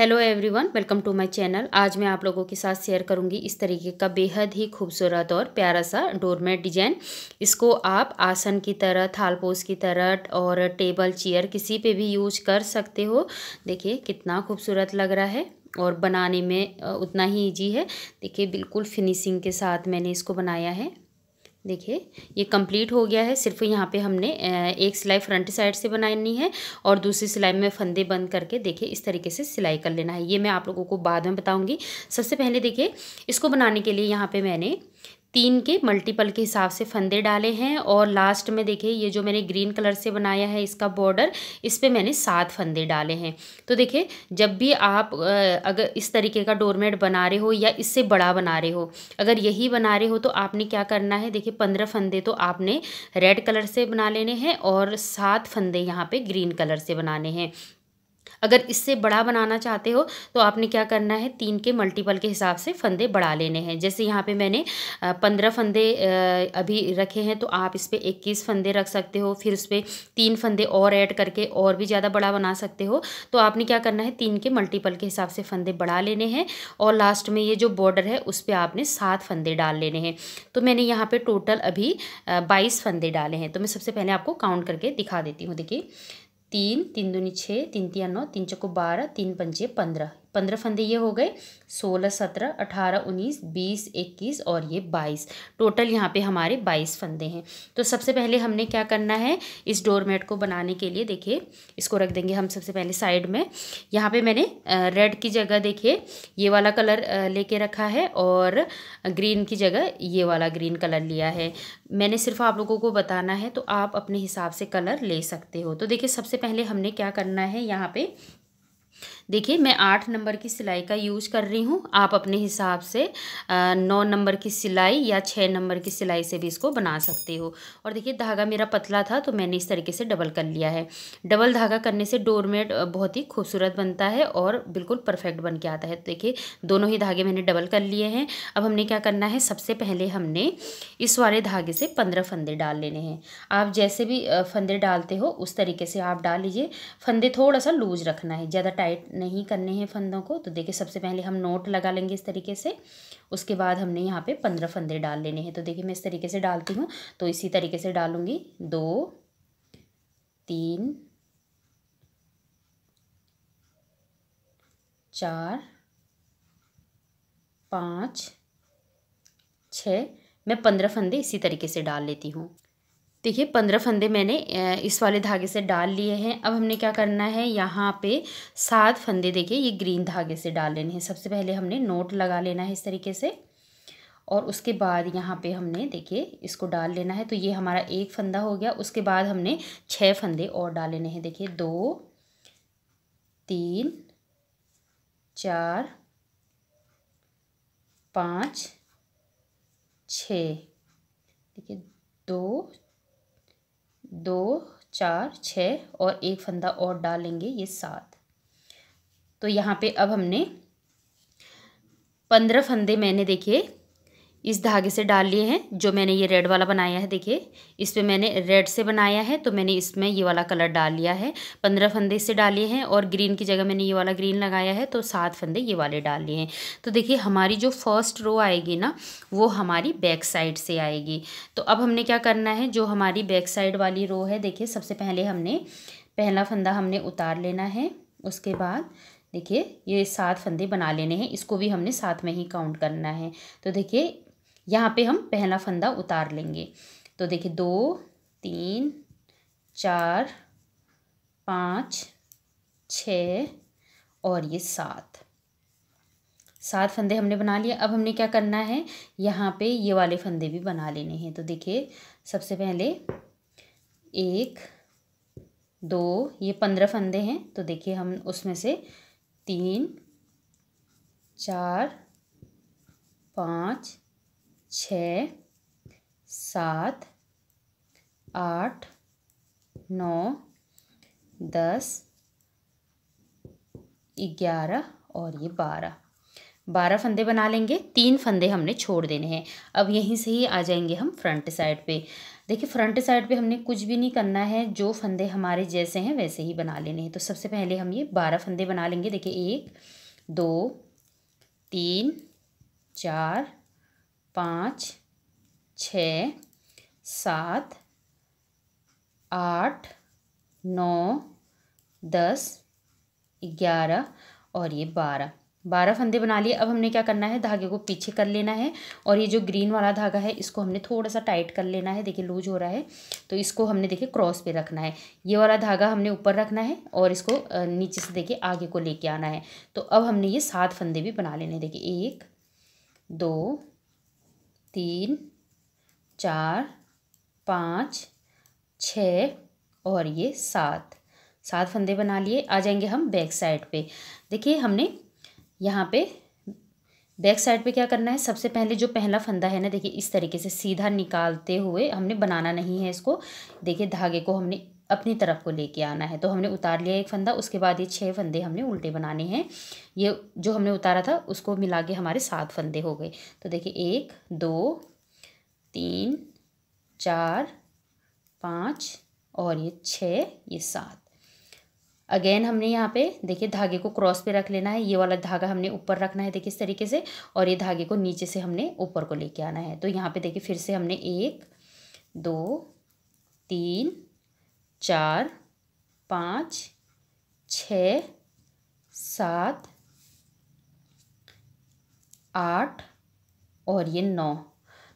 hello everyone welcome to my channel आज मैं आप लोगों के साथ शेयर करूंगी इस तरीके का बेहद ही खूबसूरत और प्यारा सा डोरमेट डिजाइन इसको आप आसन की तरह थालपोस की तरह और टेबल चेयर किसी पे भी यूज कर सकते हो देखिए कितना खूबसूरत लग रहा है और बनाने में उतना ही ईजी है देखिए बिल्कुल फिनिशिंग के साथ मैंने इसको बनाया है देखिए ये कंप्लीट हो गया है सिर्फ यहाँ पे हमने एक सिलाई फ्रंट साइड से बनानी है और दूसरी सिलाई में फंदे बंद करके देखिए इस तरीके से सिलाई कर लेना है ये मैं आप लोगों को बाद में बताऊँगी सबसे पहले देखिए इसको बनाने के लिए यहाँ पे मैंने तीन के मल्टीपल के हिसाब से फंदे डाले हैं और लास्ट में देखिए ये जो मैंने ग्रीन कलर से बनाया है इसका बॉर्डर इस पर मैंने सात फंदे डाले हैं तो देखिए जब भी आप अगर इस तरीके का डोरमेट बना रहे हो या इससे बड़ा बना रहे हो अगर यही बना रहे हो तो आपने क्या करना है देखिए पंद्रह फंदे तो आपने रेड कलर से बना लेने हैं और सात फंदे यहाँ पर ग्रीन कलर से बनाने हैं अगर इससे बड़ा बनाना चाहते हो तो आपने क्या करना है तीन के मल्टीपल के हिसाब से फंदे बढ़ा लेने हैं जैसे यहाँ पे मैंने पंद्रह फंदे अभी रखे हैं तो आप इस पर इक्कीस फंदे रख सकते हो फिर उस पर तीन फंदे और ऐड करके और भी ज़्यादा बड़ा बना सकते हो तो आपने क्या करना है तीन के मल्टीपल के हिसाब से फंदे बढ़ा लेने हैं और लास्ट में ये जो बॉर्डर है उस पर आपने सात फंदे डाल लेने हैं तो मैंने यहाँ पे टोटल अभी बाईस फंदे डाले हैं तो मैं सबसे पहले आपको काउंट करके दिखा देती हूँ देखिए तीन तीन दूनी छः तीन तिया नौ तीन चौको बारह तीन पंचे पंद्रह पंद्रह फंदे ये हो गए सोलह सत्रह अठारह उन्नीस बीस इक्कीस और ये बाईस टोटल यहाँ पे हमारे बाईस फंदे हैं तो सबसे पहले हमने क्या करना है इस डोरमेट को बनाने के लिए देखिए इसको रख देंगे हम सबसे पहले साइड में यहाँ पे मैंने रेड की जगह देखिए ये वाला कलर लेके रखा है और ग्रीन की जगह ये वाला ग्रीन कलर लिया है मैंने सिर्फ आप लोगों को बताना है तो आप अपने हिसाब से कलर ले सकते हो तो देखिए सबसे पहले हमने क्या करना है यहाँ पे देखिए मैं आठ नंबर की सिलाई का यूज कर रही हूँ आप अपने हिसाब से नौ नंबर की सिलाई या छः नंबर की सिलाई से भी इसको बना सकते हो और देखिए धागा मेरा पतला था तो मैंने इस तरीके से डबल कर लिया है डबल धागा करने से डोरमेट बहुत ही खूबसूरत बनता है और बिल्कुल परफेक्ट बन के आता है तो देखिए दोनों ही धागे मैंने डबल कर लिए हैं अब हमने क्या करना है सबसे पहले हमने इस वाले धागे से पंद्रह फंदे डाल लेने हैं आप जैसे भी फंदे डालते हो उस तरीके से आप डाल लीजिए फंदे थोड़ा सा लूज रखना है ज़्यादा टाइट नहीं करने हैं फंदों को तो देखिए सबसे पहले हम नोट लगा लेंगे इस तरीके से उसके बाद हमने यहाँ पे पंद्रह फंदे डाल लेने हैं तो देखिए मैं इस तरीके से डालती हूँ तो इसी तरीके से डालूँगी दो तीन चार पाँच छ मैं पंद्रह फंदे इसी तरीके से डाल लेती हूँ देखिए पंद्रह फंदे मैंने इस वाले धागे से डाल लिए हैं अब हमने क्या करना है यहाँ पे सात फंदे देखिए ये ग्रीन धागे से डाल लेने हैं सबसे पहले हमने नोट लगा लेना है इस तरीके से और उसके बाद यहाँ पे हमने देखिए इसको डाल लेना है तो ये हमारा एक फंदा हो गया उसके बाद हमने छः फंदे और डाल लेने हैं देखिए दो तीन चार पाँच छ देखिए दो दो चार छः और एक फंदा और डालेंगे ये सात तो यहाँ पे अब हमने पंद्रह फंदे मैंने देखिए इस धागे से डाल लिए हैं जो मैंने ये रेड वाला बनाया है देखिए इस पर मैंने रेड से बनाया है तो मैंने इसमें ये वाला कलर डाल लिया है पंद्रह फंदे इससे डाले हैं और ग्रीन की जगह मैंने ये वाला ग्रीन लगाया है तो सात फंदे ये वाले डाल लिए हैं तो देखिए हमारी जो फर्स्ट रो आएगी ना वो हमारी बैक साइड से आएगी तो अब हमने क्या करना है जो हमारी बैक साइड वाली रो है देखिए सबसे पहले हमने पहला फंदा हमने उतार लेना है उसके बाद देखिए ये सात फंदे बना लेने हैं इसको भी हमने साथ में ही काउंट करना है तो देखिए यहाँ पे हम पहला फंदा उतार लेंगे तो देखिए दो तीन चार पाँच छ और ये सात सात फंदे हमने बना लिए अब हमने क्या करना है यहाँ पे ये वाले फंदे भी बना लेने हैं तो देखिए सबसे पहले एक दो ये पंद्रह फंदे हैं तो देखिए हम उसमें से तीन चार पाँच छ सात आठ नौ दस ग्यारह और ये बारह बारह फंदे बना लेंगे तीन फंदे हमने छोड़ देने हैं अब यहीं से ही आ जाएंगे हम फ्रंट साइड पे देखिए फ्रंट साइड पे हमने कुछ भी नहीं करना है जो फंदे हमारे जैसे हैं वैसे ही बना लेने हैं तो सबसे पहले हम ये बारह फंदे बना लेंगे देखिए एक दो तीन चार पाँच छ सात आठ नौ दस ग्यारह और ये बारह बारह फंदे बना लिए अब हमने क्या करना है धागे को पीछे कर लेना है और ये जो ग्रीन वाला धागा है इसको हमने थोड़ा सा टाइट कर लेना है देखिए लूज हो रहा है तो इसको हमने देखिए क्रॉस पे रखना है ये वाला धागा हमने ऊपर रखना है और इसको नीचे से देखिए आगे को लेके आना है तो अब हमने ये सात फंदे भी बना लेने देखिए एक दो तीन चार पाँच छ और ये सात सात फंदे बना लिए आ जाएंगे हम बैक साइड पे देखिए हमने यहाँ पे बैक साइड पे क्या करना है सबसे पहले जो पहला फंदा है ना देखिए इस तरीके से सीधा निकालते हुए हमने बनाना नहीं है इसको देखिए धागे को हमने अपनी तरफ को लेके आना है तो हमने उतार लिया एक फंदा उसके बाद ये छः फंदे हमने उल्टे बनाने हैं ये जो हमने उतारा था उसको मिला के हमारे सात फंदे हो गए तो देखिए एक दो तीन चार पाँच और ये छः ये सात अगेन हमने यहाँ पे देखिए धागे को क्रॉस पे रख लेना है ये वाला धागा हमने ऊपर रखना है देखिए इस तरीके से और ये धागे को नीचे से हमने ऊपर को लेके आना है तो यहाँ पे देखिए फिर से हमने एक दो तीन चार पाँच छ सात आठ और ये नौ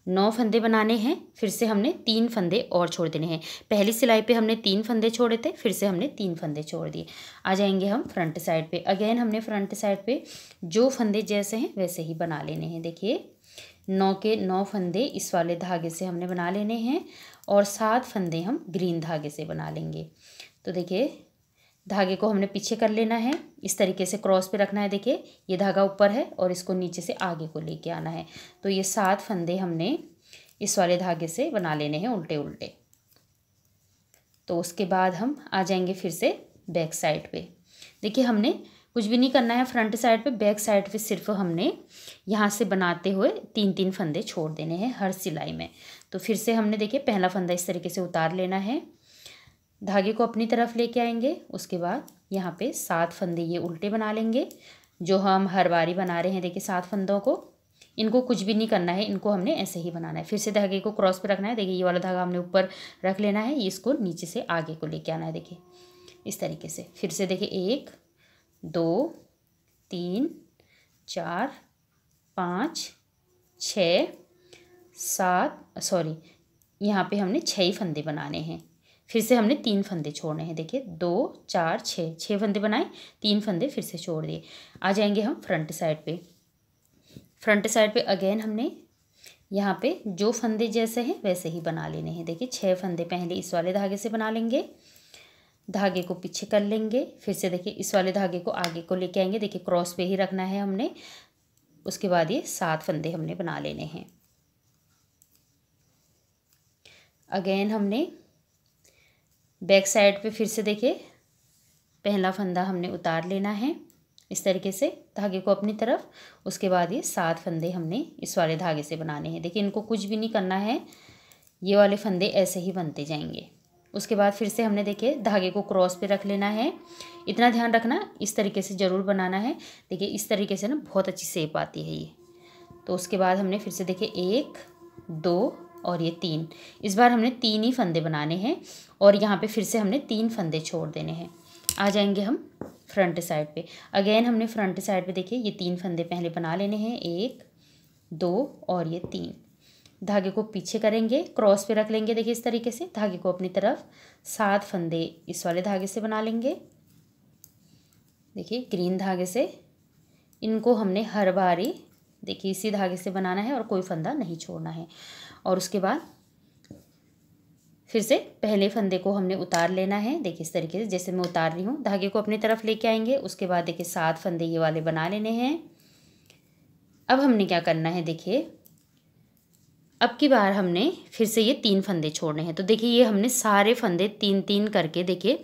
नौ फंदे बनाने हैं फिर से हमने तीन फंदे और छोड़ देने हैं पहली सिलाई पे हमने तीन फंदे छोड़े थे फिर से हमने तीन फंदे छोड़ दिए आ जाएंगे हम फ्रंट साइड पे अगेन हमने फ्रंट साइड पे जो फंदे जैसे हैं वैसे ही बना लेने हैं देखिए नौ के नौ फंदे इस वाले धागे से हमने बना लेने हैं और सात फंदे हम ग्रीन धागे से बना लेंगे तो देखिए धागे को हमने पीछे कर लेना है इस तरीके से क्रॉस पे रखना है देखिए ये धागा ऊपर है और इसको नीचे से आगे को लेके आना है तो ये सात फंदे हमने इस वाले धागे से बना लेने हैं उल्टे उल्टे तो उसके बाद हम आ जाएंगे फिर से बैक साइड पे देखिए हमने कुछ भी नहीं करना है फ्रंट साइड पे बैक साइड पे सिर्फ हमने यहाँ से बनाते हुए तीन तीन फंदे छोड़ देने हैं हर सिलाई में तो फिर से हमने देखिए पहला फंदा इस तरीके से उतार लेना है धागे को अपनी तरफ लेके आएंगे उसके बाद यहाँ पे सात फंदे ये उल्टे बना लेंगे जो हम हर बारी बना रहे हैं देखिए सात फंदों को इनको कुछ भी नहीं करना है इनको हमने ऐसे ही बनाना है फिर से धागे को क्रॉस पर रखना है देखिए ये वाला धागा हमने ऊपर रख लेना है इसको नीचे से आगे को लेके आना है देखिए इस तरीके से फिर से देखिए एक दो तीन चार पाँच छ सात सॉरी यहाँ पे हमने छः ही फंदे बनाने हैं फिर से हमने तीन फंदे छोड़ने हैं देखिए दो चार छः छः फंदे बनाए तीन फंदे फिर से छोड़ दिए आ जाएंगे हम फ्रंट साइड पे फ्रंट साइड पे अगेन हमने यहाँ पे जो फंदे जैसे हैं वैसे ही बना लेने हैं देखिए छः फंदे पहले इस वाले धागे से बना लेंगे धागे को पीछे कर लेंगे फिर से देखिए इस वाले धागे को आगे को लेके आएंगे देखिए क्रॉस पे ही रखना है हमने उसके बाद ये सात फंदे हमने बना लेने हैं अगेन हमने बैक साइड पे फिर से देखिए पहला फंदा हमने उतार लेना है इस तरीके से धागे को अपनी तरफ उसके बाद ये सात फंदे हमने इस वाले धागे से बनाने हैं देखिए इनको कुछ भी नहीं करना है ये वाले फंदे ऐसे ही बनते जाएंगे उसके बाद फिर से हमने देखिए धागे को क्रॉस पे रख लेना है इतना ध्यान रखना इस तरीके से ज़रूर बनाना है देखिए इस तरीके से ना बहुत अच्छी सेप आती है ये तो उसके बाद हमने फिर से देखिए एक दो और ये तीन इस बार हमने तीन ही फंदे बनाने हैं और यहाँ पे फिर से हमने तीन फंदे छोड़ देने हैं आ जाएंगे हम फ्रंट साइड पे अगेन हमने फ्रंट साइड पे देखिए ये तीन फंदे पहले बना लेने हैं एक दो और ये तीन धागे को पीछे करेंगे क्रॉस पे रख लेंगे देखिए इस तरीके से धागे को अपनी तरफ सात फंदे इस वाले धागे से बना लेंगे देखिए ग्रीन धागे से इनको हमने हर बारी देखिए इसी धागे से बनाना है और कोई फंदा नहीं छोड़ना है और उसके बाद फिर से पहले फंदे को हमने उतार लेना है देखिए इस तरीके से जैसे मैं उतार रही हूँ धागे को अपनी तरफ लेके आएंगे उसके बाद देखिए सात फंदे ये वाले बना लेने हैं अब हमने क्या करना है देखिए अब की बार हमने फिर से ये तीन फंदे छोड़ने हैं तो देखिए ये हमने सारे फंदे तीन तीन करके देखिए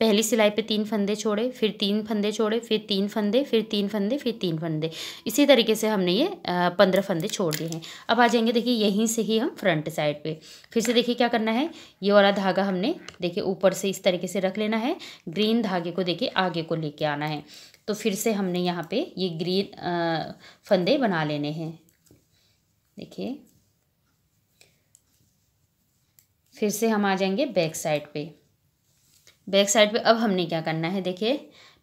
पहली सिलाई पे तीन फंदे छोड़े फिर तीन फंदे छोड़े फिर तीन फंदे फिर तीन फंदे फिर तीन फंदे इसी तरीके से हमने ये पंद्रह फंदे छोड़ दिए हैं अब आ जाएंगे देखिए यहीं से ही हम फ्रंट साइड पे फिर से देखिए क्या करना है ये वाला धागा हमने देखिए ऊपर से इस तरीके से रख लेना है ग्रीन धागे को देखिए आगे को लेके आना है तो फिर से हमने यहाँ पर ये ग्रीन फंदे बना लेने हैं देखिए फिर से हम आ जाएंगे बैक साइड पे बैक साइड पे अब हमने क्या करना है देखिए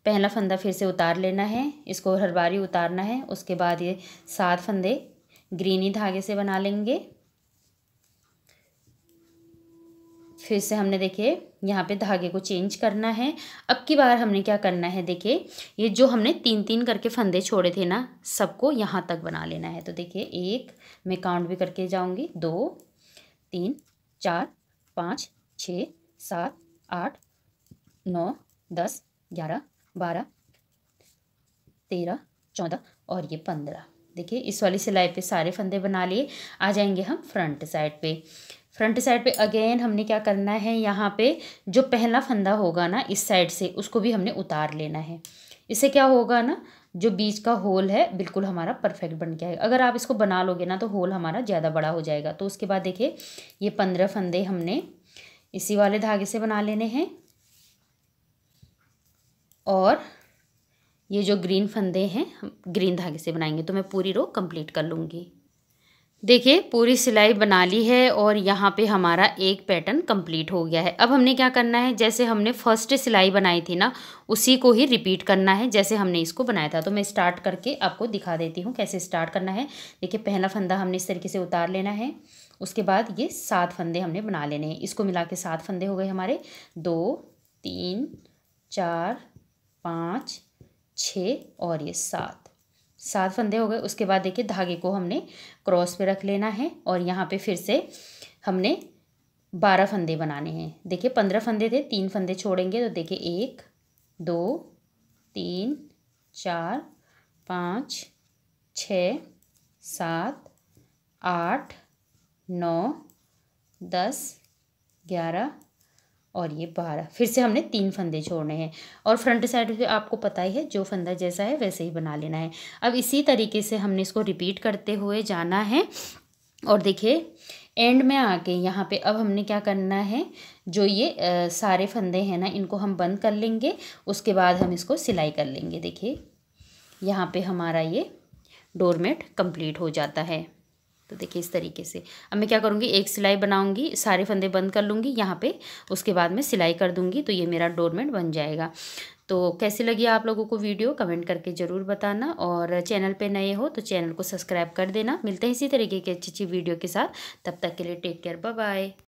पहला फंदा फिर से उतार लेना है इसको हर बारी उतारना है उसके बाद ये सात फंदे ग्रीनी धागे से बना लेंगे फिर से हमने देखिए यहाँ पे धागे को चेंज करना है अब की बार हमने क्या करना है देखिए ये जो हमने तीन तीन करके फंदे छोड़े थे ना सबको यहाँ तक बना लेना है तो देखिए एक मैं काउंट भी करके जाऊँगी दो तीन चार पाँच छः सात आठ नौ दस ग्यारह बारह तेरह चौदह और ये पंद्रह देखिए इस वाली सिलाई पे सारे फंदे बना लिए आ जाएंगे हम फ्रंट साइड पे फ्रंट साइड पे अगेन हमने क्या करना है यहाँ पे जो पहला फंदा होगा ना इस साइड से उसको भी हमने उतार लेना है इससे क्या होगा ना जो बीच का होल है बिल्कुल हमारा परफेक्ट बन के आएगा अगर आप इसको बना लोगे ना तो होल हमारा ज़्यादा बड़ा हो जाएगा तो उसके बाद देखिए ये पंद्रह फंदे हमने इसी वाले धागे से बना लेने हैं और ये जो ग्रीन फंदे हैं हम ग्रीन धागे से बनाएंगे तो मैं पूरी रो कंप्लीट कर लूँगी देखिए पूरी सिलाई बना ली है और यहाँ पे हमारा एक पैटर्न कंप्लीट हो गया है अब हमने क्या करना है जैसे हमने फर्स्ट सिलाई बनाई थी ना उसी को ही रिपीट करना है जैसे हमने इसको बनाया था तो मैं स्टार्ट करके आपको दिखा देती हूँ कैसे स्टार्ट करना है देखिए पहला फंदा हमने इस तरीके से उतार लेना है उसके बाद ये सात फंदे हमने बना लेने हैं इसको मिला के सात फंदे हो गए हमारे दो तीन चार पाँच छ और ये सात सात फंदे हो गए उसके बाद देखिए धागे को हमने क्रॉस पे रख लेना है और यहाँ पे फिर से हमने बारह फंदे बनाने हैं देखिए पंद्रह फंदे थे तीन फंदे छोड़ेंगे तो देखिए एक दो तीन चार पाँच छ सात आठ नौ दस ग्यारह और ये बारह फिर से हमने तीन फंदे छोड़ने हैं और फ्रंट साइड पे आपको पता ही है जो फंदा जैसा है वैसे ही बना लेना है अब इसी तरीके से हमने इसको रिपीट करते हुए जाना है और देखिए एंड में आके यहाँ पे अब हमने क्या करना है जो ये आ, सारे फंदे हैं ना इनको हम बंद कर लेंगे उसके बाद हम इसको सिलाई कर लेंगे देखिए यहाँ पे हमारा ये डोरमेट कंप्लीट हो जाता है तो देखिए इस तरीके से अब मैं क्या करूँगी एक सिलाई बनाऊँगी सारे फंदे बंद कर लूँगी यहाँ पे उसके बाद मैं सिलाई कर दूँगी तो ये मेरा डोरमेट बन जाएगा तो कैसी लगी आप लोगों को वीडियो कमेंट करके ज़रूर बताना और चैनल पे नए हो तो चैनल को सब्सक्राइब कर देना मिलते हैं इसी तरीके की अच्छी अच्छी वीडियो के साथ तब तक के लिए टेक केयर बाय